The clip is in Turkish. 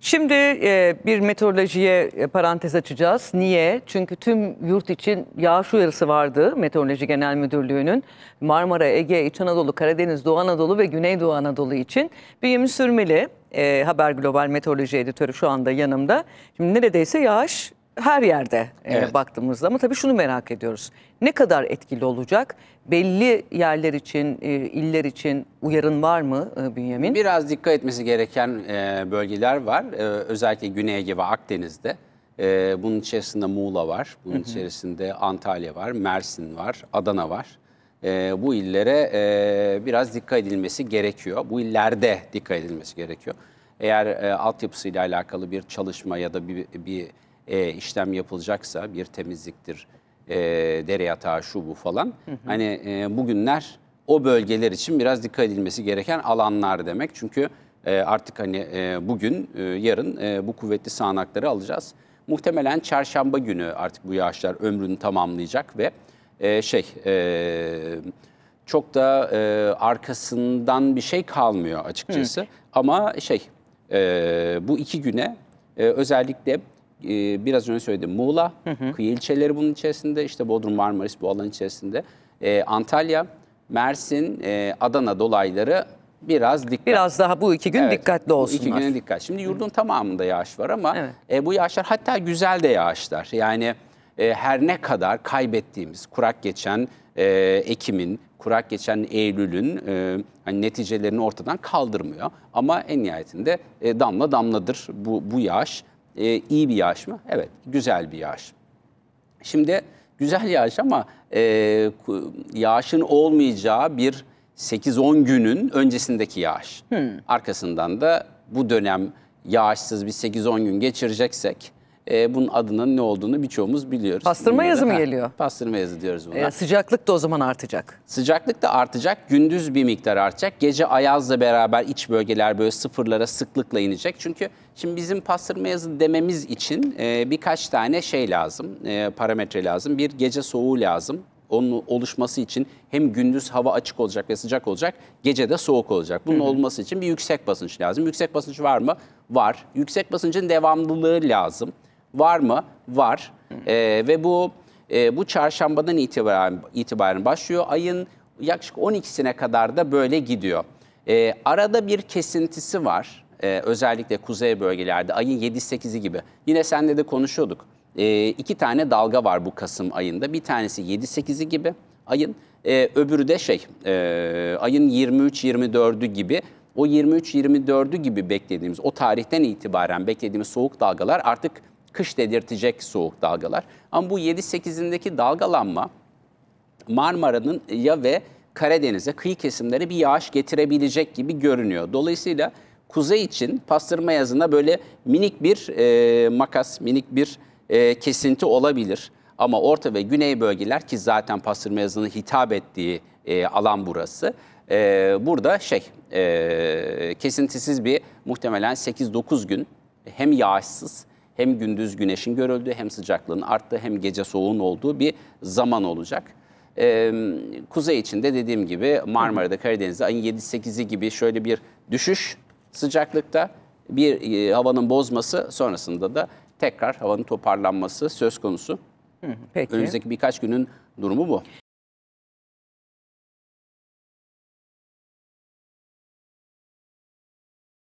Şimdi e, bir meteorolojiye e, parantez açacağız. Niye? Çünkü tüm yurt için yağış uyarısı vardı Meteoroloji Genel Müdürlüğü'nün. Marmara, Ege, İç Anadolu, Karadeniz, Doğu Anadolu ve Güneydoğu Anadolu için. Büyümü sürmeli. E, Haber Global Meteoroloji Editörü şu anda yanımda. Şimdi neredeyse yağış her yerde e, evet. e, baktığımızda ama tabii şunu merak ediyoruz. Ne kadar etkili olacak? Belli yerler için, e, iller için uyarın var mı e, Bünyamin? Biraz dikkat etmesi gereken e, bölgeler var. E, özellikle Güney Ege ve Akdeniz'de. E, bunun içerisinde Muğla var, bunun Hı -hı. içerisinde Antalya var, Mersin var, Adana var. E, bu illere e, biraz dikkat edilmesi gerekiyor. Bu illerde dikkat edilmesi gerekiyor. Eğer e, altyapısıyla alakalı bir çalışma ya da bir... bir e, işlem yapılacaksa bir temizliktir, e, dere yatağı şu bu falan. Hı hı. Hani e, bugünler o bölgeler için biraz dikkat edilmesi gereken alanlar demek. Çünkü e, artık hani e, bugün, e, yarın e, bu kuvvetli sağanakları alacağız. Muhtemelen çarşamba günü artık bu yağışlar ömrünü tamamlayacak ve e, şey e, çok da e, arkasından bir şey kalmıyor açıkçası. Hı. Ama şey e, bu iki güne e, özellikle e, biraz önce söyledim Muğla, hı hı. kıyı ilçeleri bunun içerisinde, işte Bodrum, Marmaris bu alan içerisinde. E, Antalya, Mersin, e, Adana dolayları biraz dikkat. Biraz daha bu iki gün evet, dikkatli olsunlar. Bu iki güne dikkat. Şimdi yurdun hı. tamamında yağış var ama evet. e, bu yağışlar hatta güzel de yağışlar. Yani e, her ne kadar kaybettiğimiz, kurak geçen e, Ekim'in, kurak geçen Eylül'ün e, hani neticelerini ortadan kaldırmıyor. Ama en nihayetinde e, damla damladır bu, bu yağış. E, iyi bir yağış mı? Evet, güzel bir yağış. Şimdi güzel yağış ama e, yağışın olmayacağı bir 8-10 günün öncesindeki yağış. Hmm. Arkasından da bu dönem yağışsız bir 8-10 gün geçireceksek e, bunun adının ne olduğunu birçoğumuz biliyoruz. Pastırma Dünyada, yazı mı ha, geliyor? Pastırma yazı diyoruz buna. E, sıcaklık da o zaman artacak. Sıcaklık da artacak. Gündüz bir miktar artacak. Gece ayazla beraber iç bölgeler böyle sıfırlara sıklıkla inecek. Çünkü şimdi bizim pastırma yazı dememiz için e, birkaç tane şey lazım, e, parametre lazım. Bir gece soğuğu lazım onun oluşması için hem gündüz hava açık olacak ve sıcak olacak, gece de soğuk olacak. Bunun Hı-hı. olması için bir yüksek basınç lazım. Yüksek basınç var mı? Var. Yüksek basıncın devamlılığı lazım var mı? Var. E, ve bu e, bu çarşambadan itibaren, itibaren başlıyor. Ayın yaklaşık 12'sine kadar da böyle gidiyor. E, arada bir kesintisi var. E, özellikle kuzey bölgelerde ayın 7-8'i gibi. Yine senle de konuşuyorduk. E, iki tane dalga var bu Kasım ayında. Bir tanesi 7-8'i gibi ayın. E, öbürü de şey e, ayın 23-24'ü gibi. O 23-24'ü gibi beklediğimiz, o tarihten itibaren beklediğimiz soğuk dalgalar artık kış dedirtecek soğuk dalgalar. Ama bu 7-8'indeki dalgalanma Marmara'nın ya ve Karadeniz'e kıyı kesimlere bir yağış getirebilecek gibi görünüyor. Dolayısıyla kuzey için pastırma yazında böyle minik bir e, makas, minik bir e, kesinti olabilir. Ama orta ve güney bölgeler ki zaten pastırma yazının hitap ettiği e, alan burası. E, burada şey e, kesintisiz bir muhtemelen 8-9 gün hem yağışsız hem gündüz güneşin görüldüğü hem sıcaklığın arttığı hem gece soğuğun olduğu bir zaman olacak. Ee, kuzey içinde dediğim gibi Marmara'da Karadeniz'de ayın 7-8'i gibi şöyle bir düşüş sıcaklıkta bir e, havanın bozması sonrasında da tekrar havanın toparlanması söz konusu. peki. Önümüzdeki birkaç günün durumu bu.